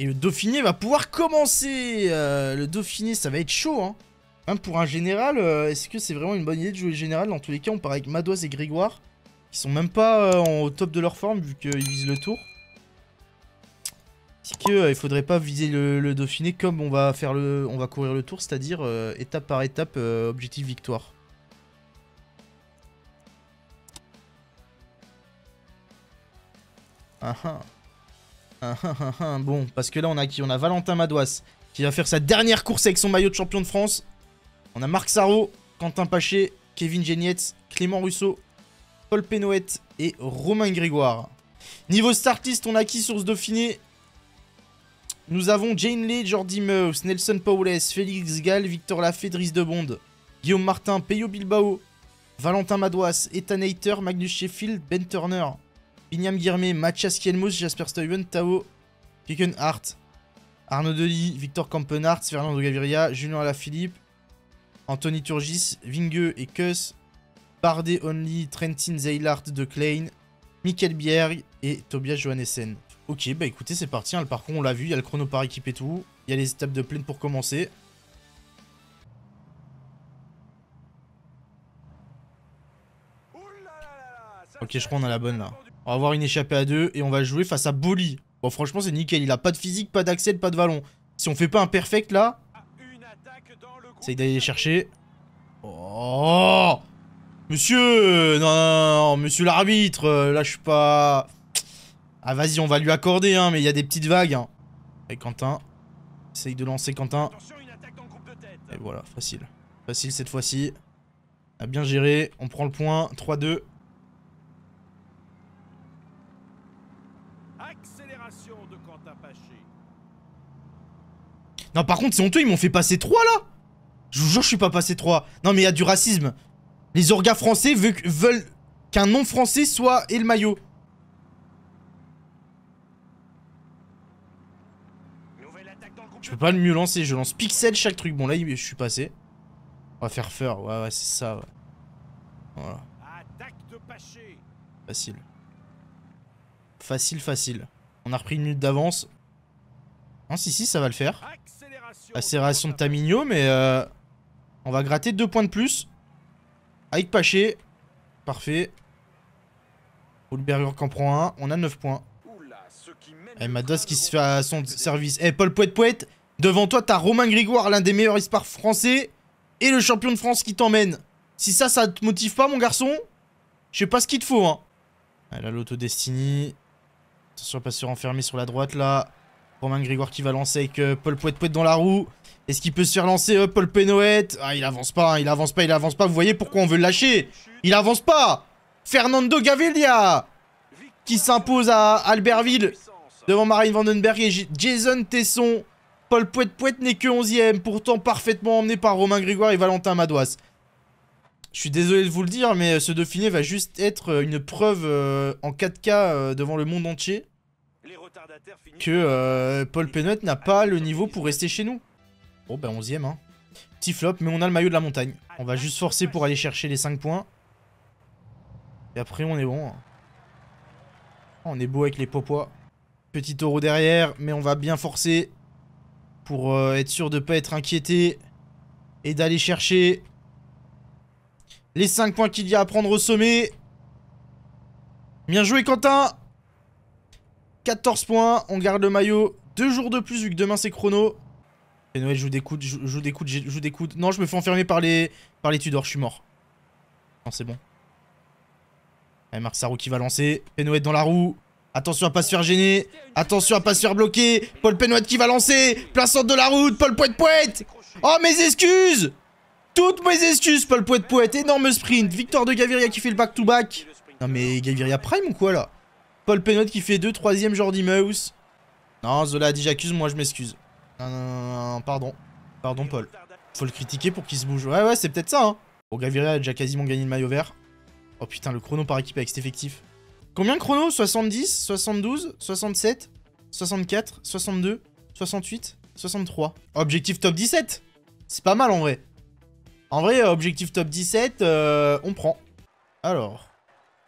Et le Dauphiné va pouvoir commencer euh, Le Dauphiné, ça va être chaud, hein. hein pour un général, euh, est-ce que c'est vraiment une bonne idée de jouer général Dans tous les cas, on part avec Madoise et Grégoire, qui sont même pas euh, au top de leur forme, vu qu'ils visent le tour. C'est qu'il faudrait pas viser le, Dauphiné comme on va, faire le, on va courir le tour, c'est-à-dire étape par étape, objectif victoire Ah ah bon, parce que là, on a qui On a Valentin Madouas, qui va faire sa dernière course avec son maillot de champion de France. On a Marc Sarro, Quentin Paché, Kevin Genietz, Clément Russo, Paul Penoët et Romain Grégoire. Niveau startiste, on a qui sur ce Dauphiné Nous avons Jane Lee, Jordi Meus, Nelson Paules, Félix Gall, Victor Lafay, Driss de Bond, Guillaume Martin, Peyo Bilbao, Valentin Madouas, Ethan Hater, Magnus Sheffield, Ben Turner, Pignam Guirmé, Mathias Kielmos, Jasper Stuyven, Tao Kickenhart, Hart, Arnaud Deli, Victor Campenhart, Fernando Gaviria, Julien Alaphilippe, Anthony Turgis, Winge et Kuss, Bardet Only, Trentin Zeilart de Klein, Michael Bierg et Tobias Johannessen. Ok, bah écoutez, c'est parti, hein, le parcours on l'a vu, il y a le chrono par équipe et tout, il y a les étapes de plaine pour commencer. Ok, je crois qu'on a la bonne là. On va avoir une échappée à deux et on va jouer face à Bolly. Bon, franchement, c'est nickel. Il a pas de physique, pas d'accès, pas de ballon. Si on fait pas un perfect là, essaye d'aller chercher. Oh Monsieur non, non, monsieur l'arbitre, là je suis pas... Ah vas-y, on va lui accorder, hein, mais il y a des petites vagues. Hein. Et Quentin, essaye de lancer Quentin. Et voilà, facile. Facile cette fois-ci. A bien géré, on prend le point, 3-2. Accélération de Quentin Paché. Non, par contre, c'est honteux, ils m'ont fait passer 3 là Je vous jure, je suis pas passé 3. Non, mais il y a du racisme. Les orgas français veulent qu'un nom français soit et le maillot. Je peux pas le mieux lancer, je lance pixel chaque truc. Bon là je suis passé. On va faire fur, ouais ouais c'est ça. Voilà. Facile. Facile, facile. On a repris une minute d'avance. Non, hein, si, si, ça va le faire. Accélération de Tamino, mais euh, on va gratter deux points de plus. Avec Paché. Parfait. Hulberger qui en prend un. On a 9 points. Et Mados qui eh, se fait à son service. Et eh, Paul Poète Poète, devant toi, t'as Romain Grégoire, l'un des meilleurs espoirs français. Et le champion de France qui t'emmène. Si ça, ça te motive pas, mon garçon, je sais pas ce qu'il te faut. Hein. Là, ah, lauto Attention, pas se renfermer sur la droite là. Romain Grégoire qui va lancer avec euh, Paul Pouet-Pouet dans la roue. Est-ce qu'il peut se faire lancer euh, Paul Penoët Ah, il avance pas, hein, il avance pas, il avance pas. Vous voyez pourquoi on veut le lâcher Il avance pas Fernando Gaviria qui s'impose à Albertville devant Marine Vandenberg et Jason Tesson. Paul Pouet-Pouet n'est que 11ème, pourtant parfaitement emmené par Romain Grégoire et Valentin Madouas. Je suis désolé de vous le dire, mais ce Dauphiné va juste être euh, une preuve euh, en 4K euh, devant le monde entier que Paul Penote n'a pas le niveau pour rester chez nous. Bon, ben 11 e hein. Petit flop, mais on a le maillot de la montagne. On va juste forcer pour aller chercher les 5 points. Et après, on est bon. Hein. On est beau avec les popois. Petit taureau derrière, mais on va bien forcer pour être sûr de ne pas être inquiété et d'aller chercher les 5 points qu'il y a à prendre au sommet. Bien joué Quentin 14 points, on garde le maillot. Deux jours de plus vu que demain c'est chrono. Et joue des coudes, joue, des coudes, joue Non, je me fais enfermer par les, par les Tudors, je suis mort. Non, c'est bon. Allez, Marc Sarou qui va lancer. Penouette dans la roue. Attention à pas se faire gêner. Attention à pas se faire bloquer. Paul Penouette qui va lancer. Plaçante de la route. Paul Poète Poète. Oh, mes excuses toutes mes excuses, Paul Poète Poète. Énorme sprint. Victoire de Gaviria qui fait le back-to-back. Non mais Gaviria Prime ou quoi là Paul Penot qui fait 2, 3ème Jordi Mouse. Non, Zola a dit j'accuse, moi je m'excuse. Non, non, non, pardon. Pardon, Paul. Faut le critiquer pour qu'il se bouge. Ouais, ouais, c'est peut-être ça, hein. Bon, Gaviria a déjà quasiment gagné le maillot vert. Oh putain, le chrono par équipe avec cet effectif. Combien de chrono 70, 72, 67, 64, 62, 68, 63. Objectif top 17 C'est pas mal en vrai. En vrai, euh, objectif top 17, euh, on prend. Alors,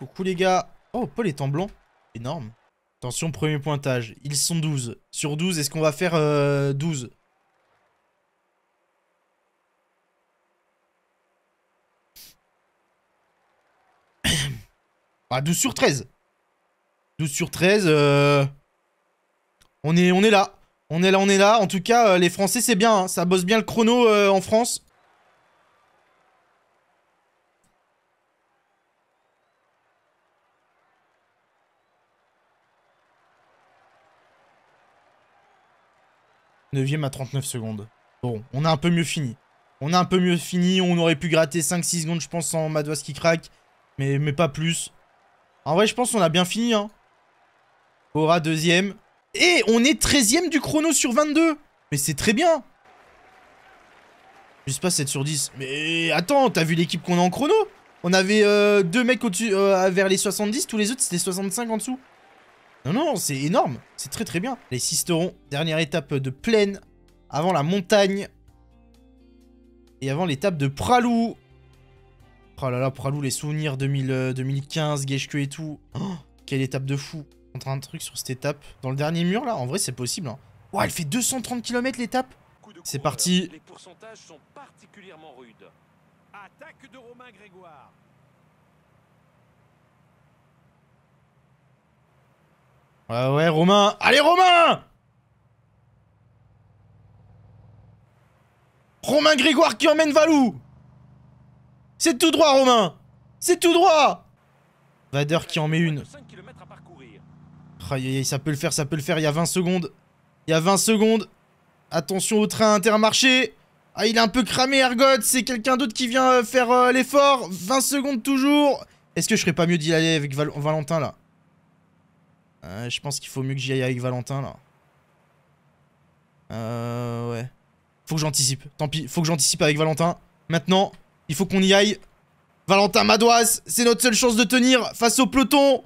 coucou les gars. Oh, Paul est en blanc. Énorme. Attention, premier pointage. Ils sont 12. Sur 12, est-ce qu'on va faire 12 euh, 12 ah, sur 13. 12 sur 13, on, est, on est là. On est là, on est là. En tout cas, les Français, c'est bien. Hein. Ça bosse bien le chrono en France. 9 e à 39 secondes. Bon, on a un peu mieux fini. On a un peu mieux fini. On aurait pu gratter 5-6 secondes, je pense, en Madouas qui craque. Mais, pas plus. En vrai, je pense qu'on a bien fini. Hein. Aura deuxième. Et on est 13ème du chrono sur 22. Mais c'est très bien. Juste pas 7 sur 10. Mais attends, t'as vu l'équipe qu'on a en chrono On avait euh, deux mecs au euh, vers les 70. Tous les autres, c'était 65 en dessous. Non, non, c'est énorme. C'est très, très bien. Les cisterons, dernière étape de plaine, avant la montagne. Et avant l'étape de Pralou. Oh là là, Pralou, les souvenirs 2015, euh, Geshke et tout. Oh, quelle étape de fou. On train un truc sur cette étape. Dans le dernier mur, là, en vrai, c'est possible. Hein. il elle fait 230 km l'étape. C'est parti. Les pourcentages sont particulièrement rudes. Attaque de Romain Grégoire. Ouais, ouais, Romain. Allez, Romain Romain Grégoire qui emmène Valou C'est tout droit, Romain C'est tout droit Vader qui en met une. Aïe, ça peut le faire, ça peut le faire. Il y a 20 secondes. Il y a 20 secondes. Attention au train intermarché. Ah, il est un peu cramé, Ergot. C'est quelqu'un d'autre qui vient euh, faire euh, l'effort. 20 secondes toujours. Est-ce que je serais pas mieux d'y aller avec Valentin, là je pense qu'il faut mieux que j'y aille avec Valentin, là. Euh, ouais. Faut que j'anticipe. Tant pis, faut que j'anticipe avec Valentin. Maintenant, il faut qu'on y aille. Valentin Madoise, c'est notre seule chance de tenir face au peloton.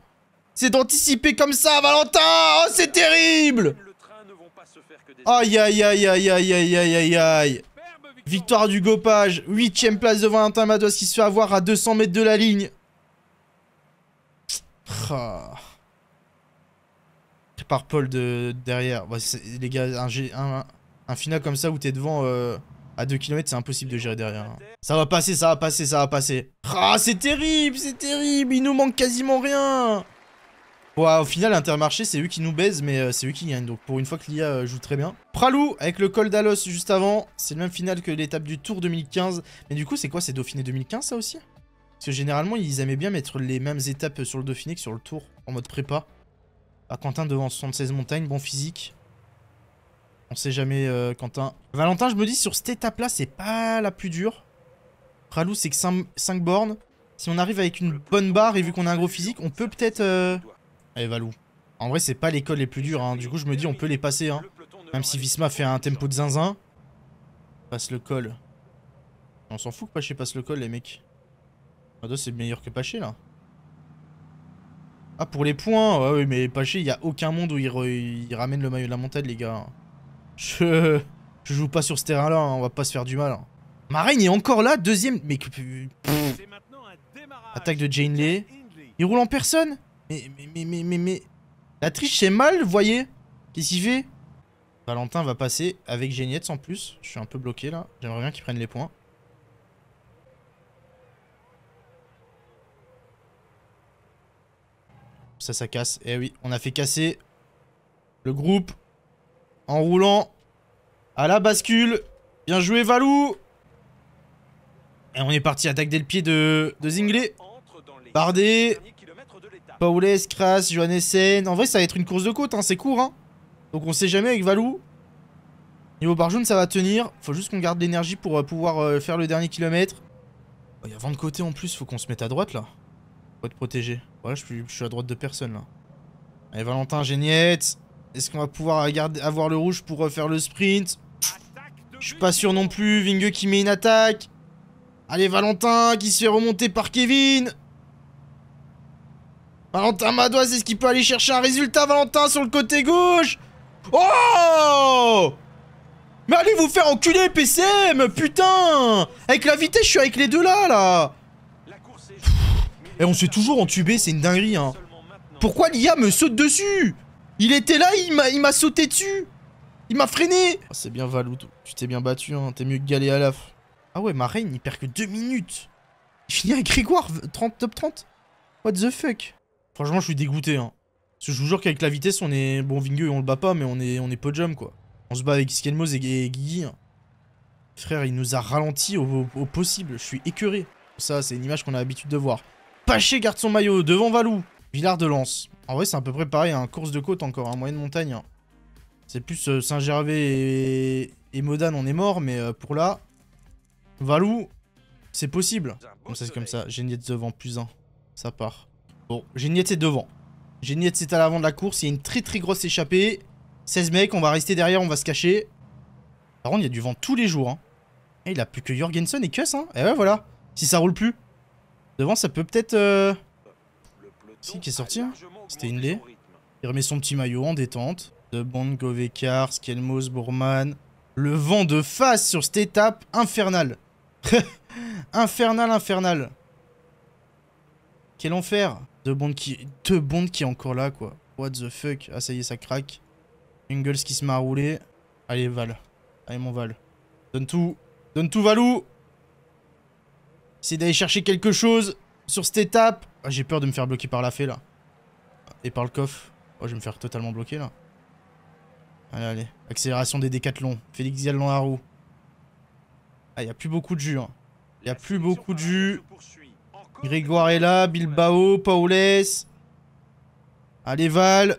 C'est d'anticiper comme ça, Valentin Oh, c'est terrible Aïe, aïe, aïe, aïe, aïe, aïe, aïe, aïe, aïe. Victoire du gopage. Huitième place de Valentin Madoise qui se fait avoir à 200 mètres de la ligne par Paul de, derrière. les gars, un, final comme ça où t'es devant euh, à 2 km, c'est impossible de gérer derrière. Hein. Ça va passer, ça va passer, ça va passer. Ah, c'est terrible, c'est terrible, il nous manque quasiment rien. ouais au final, Intermarché, c'est eux qui nous baisent, mais euh, c'est eux qui gagnent. Donc, pour une fois que l'IA euh, joue très bien. Pralou, avec le col d'Alos juste avant. C'est le même final que l'étape du Tour 2015. Mais du coup, c'est quoi C'est Dauphiné 2015, ça aussi Parce que généralement, ils aimaient bien mettre les mêmes étapes sur le Dauphiné que sur le Tour, en mode prépa. Ah, Quentin devant 76 montagnes, bon physique. On sait jamais, euh, Quentin. Valentin, je me dis, sur cette étape-là, c'est pas la plus dure. Ralou, c'est que 5, bornes. Si on arrive avec une bonne barre et vu qu'on a un gros physique, on peut peut-être... Euh... Allez, eh, Valou. En vrai, c'est pas les cols les plus durs. Hein. Du coup, je me dis, on peut les passer. Hein. Même si Visma fait un tempo de zinzin. Passe le col. On s'en fout que Paché passe le col, les mecs. c'est meilleur que Paché, là. Ah, pour les points Ouais, mais Paché, il n'y a aucun monde où il, ramène le maillot de la montagne, les gars. Je... Je joue pas sur ce terrain-là, hein, on va pas se faire du mal. Hein. Marine est encore là, deuxième... Mais... que Attaque de Jane Lee. Il roule en personne mais, mais, mais, mais, mais, La triche, c'est mal, vous voyez Qu'est-ce qu'il fait Valentin va passer avec Geniette en plus. Je suis un peu bloqué, là. J'aimerais bien qu'il prenne les points. ça, ça casse. Eh oui, on a fait casser le groupe en roulant à la bascule. Bien joué, Valou Et on est parti, attaque le pied de, de Zinglé. Bardé, Paulès, Kras, Johannessen. En vrai, ça va être une course de côte, hein, c'est court. Hein. Donc on sait jamais avec Valou. Niveau barre jaune, ça va tenir. Faut juste qu'on garde l'énergie pour euh, pouvoir euh, faire le dernier kilomètre. Il oh, y a vent de côté en plus, faut qu'on se mette à droite là. Faut être protégé. Voilà, je suis, à droite de personne là. Allez, Valentin, géniette. Est-ce qu'on va pouvoir avoir le rouge pour euh, faire le sprint Je suis pas sûr non plus. Vingue qui met une attaque. Allez, Valentin qui se fait remonter par Kevin. Valentin Madoise, est-ce qu'il peut aller chercher un résultat, Valentin, sur le côté gauche Oh Mais allez vous faire enculer, PCM Putain Avec la vitesse, je suis avec les deux là, là on s'est toujours entubé, c'est une dinguerie, hein. Pourquoi l'IA me saute dessus Il était là, il m'a sauté dessus Il m'a freiné ah, C'est bien Valou, tu t'es bien battu, hein. T'es mieux que Galé Laf. Ah ouais, ma il perd que 2 minutes. Il finit avec Grégoire, 30, top 30. What the fuck Franchement, je suis dégoûté, hein. Parce que je vous jure qu'avec la vitesse, on est... Bon, Vingueux, on le bat pas, mais on est, on est podium, quoi. On se bat avec Skelmos et, Guigui. Hein. Frère, il nous a ralenti au, au possible. Je suis écœuré. Ça, c'est une image qu'on a l'habitude de voir. Paché garde son maillot devant Valou. Villard de Lance. En vrai, c'est à peu près pareil, un hein. course de côte encore, hein, moyenne montagne. Hein. C'est plus euh, Saint-Gervais et... Modane, on est mort, mais euh, pour là, Valou, c'est possible. Bon, ça, c'est comme ça. Géniette devant, plus un. Ça part. Bon, Géniette, c'est devant. Géniette, c'est à l'avant de la course. Il y a une très très grosse échappée. 16 mecs, on va rester derrière, on va se cacher. Par contre, il y a du vent tous les jours. Et il a plus que Jorgensen et Kuss. Hein. Et eh ouais, voilà. Si ça roule plus. Devant, ça peut peut-être... Euh, si, qui est sorti hein. C'était C'était lait. Il remet son petit maillot en détente. De Bond, Govekar, Skelmos, Bourman. Le vent de face sur cette étape infernale. infernal, infernal. Quel enfer. De Bond qui, de Bond qui est encore là, quoi. What the fuck. Ah, ça y est, ça craque. Jungles qui se met à Allez, Val. Allez, mon Val. Donne tout. Donne tout, Valou. C'est d'aller chercher quelque chose sur cette étape. Ah, j'ai peur de me faire bloquer par la fée, là. Et par le coffre. Oh, je vais me faire totalement bloquer, là. Allez, allez. Accélération des décathlons. Félix à roue. Ah, il n'y a plus beaucoup de jus, hein. Il n'y a plus beaucoup de jus. Grégoire est là, Bilbao, Paulès. Allez Val.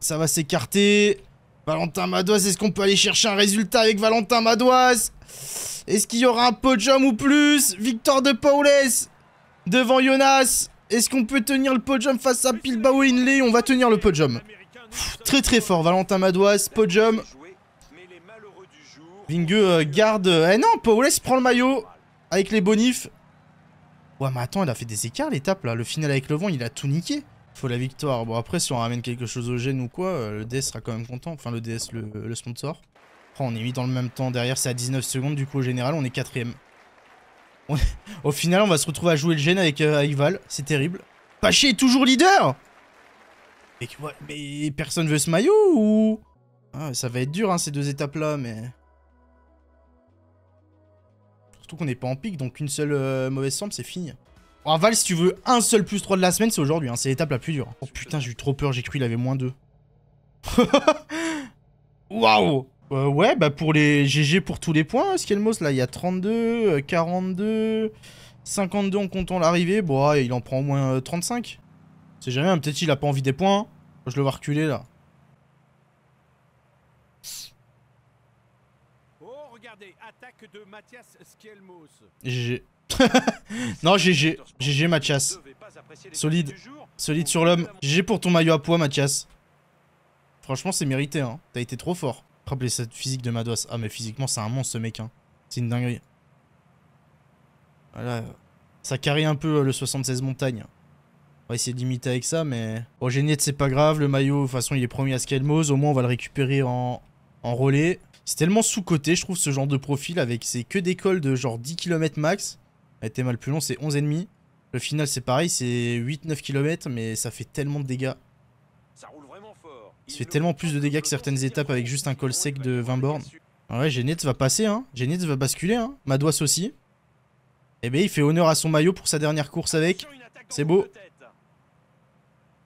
Ça va s'écarter. Valentin Madoise, est-ce qu'on peut aller chercher un résultat avec Valentin Madoise est-ce qu'il y aura un podium ou plus Victoire de Paulès devant Jonas. Est-ce qu'on peut tenir le podium face à Bilbao Inley On va tenir le podium. très très fort, Valentin Madouas, podium. Vingue euh, garde... Eh non, Paulès prend le maillot avec les bonifs. Ouais, mais attends, il a fait des écarts l'étape là. Le final avec le vent, il a tout niqué. Faut la victoire. Bon, après, si on ramène quelque chose au gène ou quoi, euh, le DS sera quand même content. Enfin, le DS, le sponsor on est mis dans le même temps. Derrière, c'est à 19 secondes. Du coup, au général, on est quatrième. Au final, on va se retrouver à jouer le gène avec, euh, C'est terrible. Paché est toujours leader mais, mais personne veut ce maillot ou... Ah, ça va être dur, hein, ces deux étapes-là, mais... Surtout qu'on n'est pas en pic, donc une seule euh, mauvaise sample, c'est fini. Oh, Val, si tu veux un seul plus 3 de la semaine, c'est aujourd'hui. Hein, c'est l'étape la plus dure. Oh putain, j'ai eu trop peur. J'ai cru il avait moins 2. Waouh euh, ouais, bah pour les GG pour tous les points, Skelmos, là, il y a 32, 42, 52 en comptant l'arrivée. Bon, il en prend au moins 35. Euh, c'est jamais, hein, peut-être il a pas envie des points. Hein. Je le vois reculer, là. Oh, regardez, attaque de Mathias Skelmos. GG. non, GG. GG, Mathias. Solide. Solide sur l'homme. GG pour ton maillot à poids, Mathias. Franchement, c'est mérité, hein. T'as été trop fort rappelez cette physique de Mados. Ah, mais physiquement, c'est un monstre ce mec. Hein. C'est une dinguerie. Voilà. Ça carré un peu euh, le 76 montagne. On va essayer de limiter avec ça, mais... Bon, Géniette, c'est pas grave. Le maillot, de toute façon, il est promis à Skelmos. Au moins, on va le récupérer en, en relais. C'est tellement sous côté je trouve, ce genre de profil. Avec ses que d'école de genre 10 km max. était mal plus long, c'est 11,5. Le final, c'est pareil, c'est 8-9 km, mais ça fait tellement de dégâts. Il se fait tellement plus de dégâts que certaines étapes avec juste un col sec de 20 bornes. Ah ouais, Genetz va passer, hein. Genetz va basculer, hein. Madouas aussi. Eh ben, il fait honneur à son maillot pour sa dernière course avec. C'est beau.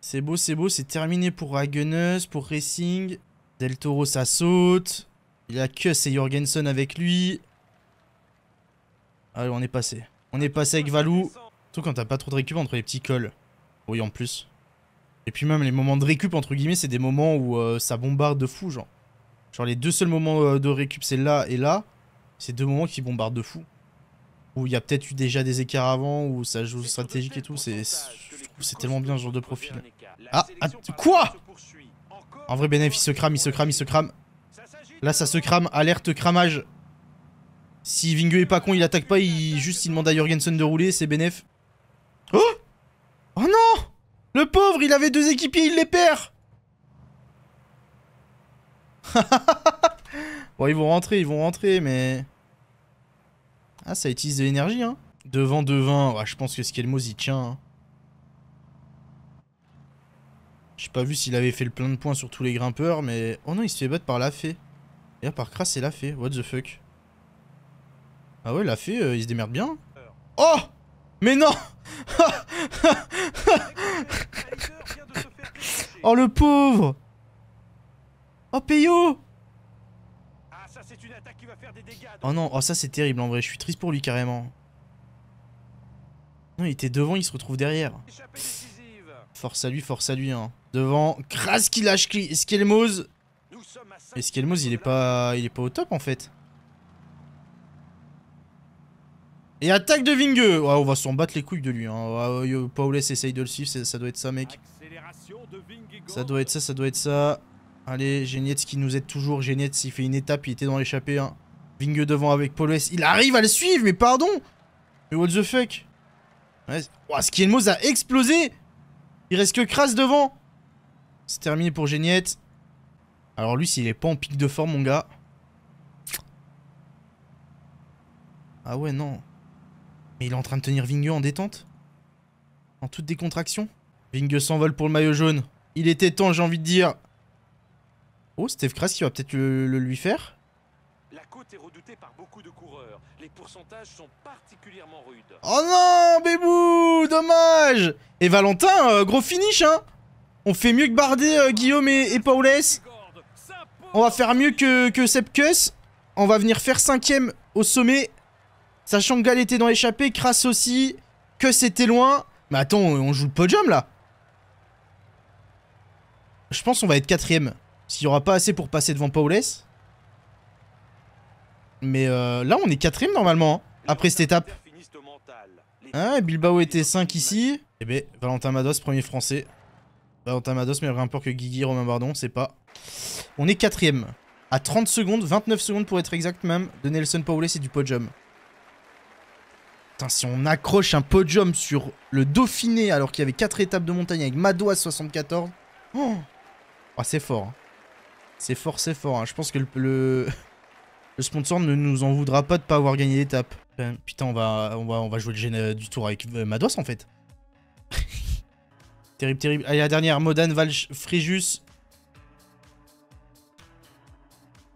C'est beau, c'est beau. C'est terminé pour Hageneus, pour Racing. Del Toro, ça saute. Il a que c'est Jorgensen avec lui. Allez, ah on est passé. On est passé avec Valou. Surtout quand t'as pas trop de récup entre les petits cols. Oui, en plus. Et puis même les moments de récup, entre guillemets, c'est des moments où euh, ça bombarde de fou, genre. Genre les deux seuls moments euh, de récup, c'est là et là. C'est deux moments qui bombardent de fou. Où il y a peut-être eu déjà des écarts avant, où ça joue stratégique et tout. C'est c'est tellement bien ce genre de profil. Ah, quoi En vrai, Benef il se crame, il se crame, il se crame. Là, ça se crame. Alerte cramage. Si Vingue est pas con, il attaque pas, il juste il demande à Jorgensen de rouler, c'est Benef Oh Oh non Le pot il avait deux équipiers, il les perd Bon, ils vont rentrer, ils vont rentrer, mais... Ah, ça utilise de l'énergie, hein Devant, devant, je pense que ce c'est il tient. Hein. J'ai pas vu s'il avait fait le plein de points sur tous les grimpeurs, mais... Oh non, il se fait battre par la fée. Et par crasse c'est la fée. What the fuck Ah ouais, la fée, euh, il se démerde bien. Oh Mais non oh le pauvre Oh Peyo ah, Oh non, oh ça c'est terrible en vrai, je suis triste pour lui carrément. Non, il était devant, il se retrouve derrière. Force à lui, force à lui. Hein. Devant, crasse qui lâche Esquelmoz. Esquelmoz, il est pas il est pas au top en fait. Et attaque de Vingueux On va s'en battre les couilles de lui. Hein. Euh, Paulès essaye de le suivre, ça doit être ça, mec. Ça doit être ça, ça doit être ça. Allez, Genietz qui nous aide toujours. Genietz, il fait une étape, il était dans l'échappée. Hein. devant avec Paulès. Il arrive à le suivre, mais pardon Mais what the fuck ouais. qu'il y a explosé Il reste que crasse devant C'est terminé pour Genietz. Alors lui, s'il est pas en pic de forme, mon gars... Ah ouais, non il est en train de tenir Vingue en détente En toute décontraction Vingueux s'envole pour le maillot jaune. Il était temps, j'ai envie de dire. Oh, Steve Kress qui va peut-être le, lui faire. Oh non, Bébou Dommage Et Valentin, euh, gros finish, hein On fait mieux que Bardet, euh, Guillaume et, Paulès. On va faire mieux que, que On va venir faire cinquième au sommet. Sachant que Gal était dans l'échappée, crasse aussi, que c'était loin. Mais attends, on joue le podium là Je pense qu'on va être quatrième. S'il n'y aura pas assez pour passer devant Paules. Mais euh, là, on est quatrième normalement, hein, après cette étape. Hein, Bilbao était 5 ici. Eh bien, Valentin Mados, premier français. Valentin Mados, peu rapport que Guigui, Romain Bardon, c'est pas. On est quatrième. À 30 secondes, 29 secondes pour être exact même, de Nelson Paules, c'est du podium si on accroche un podium sur le Dauphiné alors qu'il y avait 4 étapes de montagne avec Madois ah, 74. Hein. c'est fort. C'est fort, c'est hein. fort. Je pense que le, sponsor ne nous en voudra pas de pas avoir gagné l'étape. Euh, putain, on va, on, va, on va jouer le gène du tour avec euh, Madois en fait. terrible, terrible. Allez, la dernière. Modane, Valch, Frigus.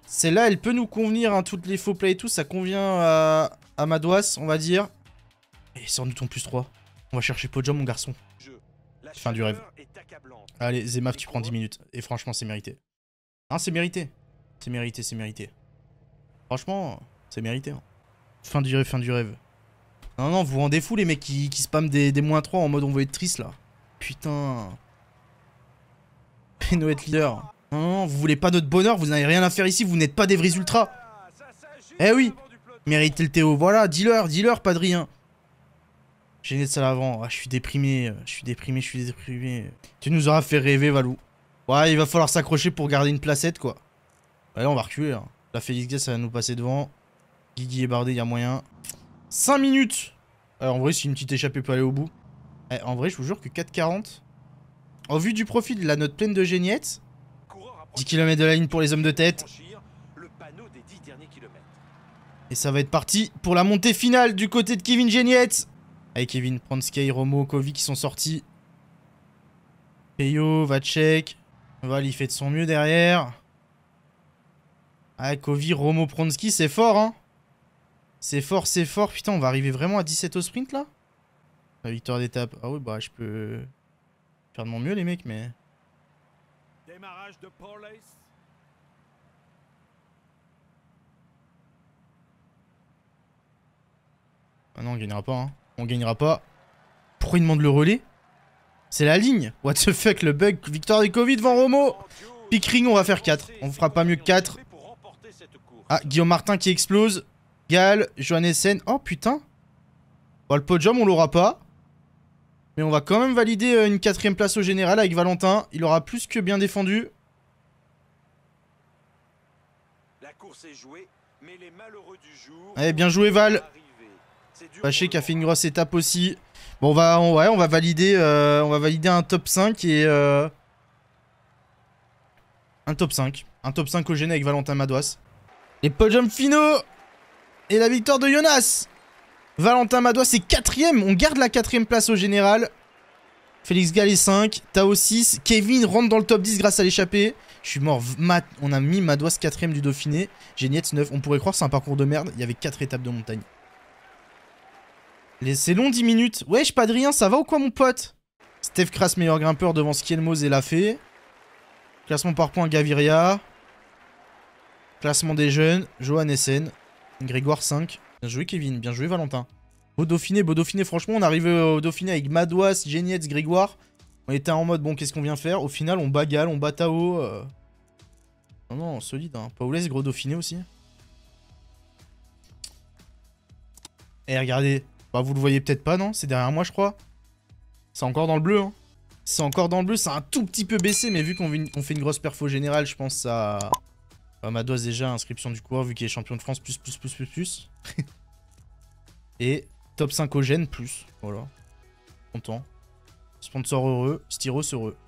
Celle-là, elle peut nous convenir, hein. toutes les faux plays et tout, ça convient à, Madois, on va dire. Et sans nous en plus 3. On va chercher Podium mon garçon. Fin du rêve. Allez, Zemaf, tu prends 10 minutes. Et franchement, c'est mérité. Hein, c'est mérité. C'est mérité, c'est mérité. Franchement, c'est mérité. Hein. Fin du rêve, fin du rêve. Non, non, vous vous rendez fou, les mecs qui, qui spamment des, moins 3 en mode on veut être triste, là. Putain. Peno être leader. Non, non, vous voulez pas notre bonheur, vous n'avez rien à faire ici, vous n'êtes pas des vrais ultras. Ah, eh oui, méritez le Théo. Voilà, dealer, dealer, pas de rien. J'ai ça avant. Ah, je suis déprimé, euh, je suis déprimé, je suis déprimé. Tu nous auras fait rêver, Valou. Ouais, il va falloir s'accrocher pour garder une placette, quoi. Allez bah on va reculer. Hein. La Félix ça va nous passer devant. Guigui est bardé, il y a moyen. 5 minutes Alors, euh, en vrai, si une petite échappée peut aller au bout. Eh, en vrai, je vous jure que 4,40. En vue du profil, la note pleine de géniettes. 10 km de la ligne pour les hommes de tête. Et ça va être parti pour la montée finale du côté de Kevin Géniette. Avec Kevin Pronsky, Romo, Kovi qui sont sortis. Peyo, Vacek. Val, il fait de son mieux derrière. Ah, Kovi, Romo, Pronsky, c'est fort, hein C'est fort, c'est fort. Putain, on va arriver vraiment à 17 au sprint, là La victoire d'étape. Ah oui, bah, je peux faire de mon mieux, les mecs, mais... Ah non, on gagnera pas, hein. On gagnera pas. Pourquoi il demande le relais C'est la ligne. What the fuck, le bug. Victoire du Covid, devant Romo. Pickering, on va faire 4. On fera pas mieux que 4. Ah, Guillaume Martin qui explose. Gall, Johannessen. Oh putain. Bon, le podium, on l'aura pas. Mais on va quand même valider euh, une quatrième place au général avec Valentin. Il aura plus que bien défendu. La Allez, eh, bien joué Val Paché qui a fait une grosse étape aussi. Bon, on va, ouais, on va valider, euh, on va valider un top 5 et euh, un top 5, un top 5 au gêné avec Valentin Madouas. Et podiums finaux et la victoire de Jonas. Valentin Madouas est quatrième, on garde la quatrième place au général. Félix Gall est 5, Tao 6, Kevin rentre dans le top 10 grâce à l'échappée. Je suis mort, on a mis Madouas quatrième du Dauphiné, Géniette 9, on pourrait croire que c'est un parcours de merde, il y avait 4 étapes de montagne. C'est long 10 minutes. Wesh, pas de rien, ça va ou quoi, mon pote Steph Kras, meilleur grimpeur devant Skielmoz et fait. Classement par points, Gaviria. Classement des jeunes, Johan Essen. Grégoire 5. Bien joué, Kevin. Bien joué, Valentin. Beau Dauphiné, beau Dauphiné. Franchement, on arrive au Dauphiné avec Madouas, Genietz, Grégoire. On était en mode, bon, qu'est-ce qu'on vient faire Au final, on bagale, on bat Tao. Euh. Non, non, solide. Hein. Paulès, gros Dauphiné aussi. Et eh, regardez, bah, vous le voyez peut-être pas, non C'est derrière moi, je crois. C'est encore dans le bleu, hein. C'est encore dans le bleu, c'est un tout petit peu baissé, mais vu qu'on fait une grosse perfo générale, je pense à... ma Madoise déjà, inscription du coureur, vu qu'il est champion de France, plus, plus, plus, plus, plus. Et top 5 au gène, plus. Voilà. Content. Sponsor heureux, styros heureux.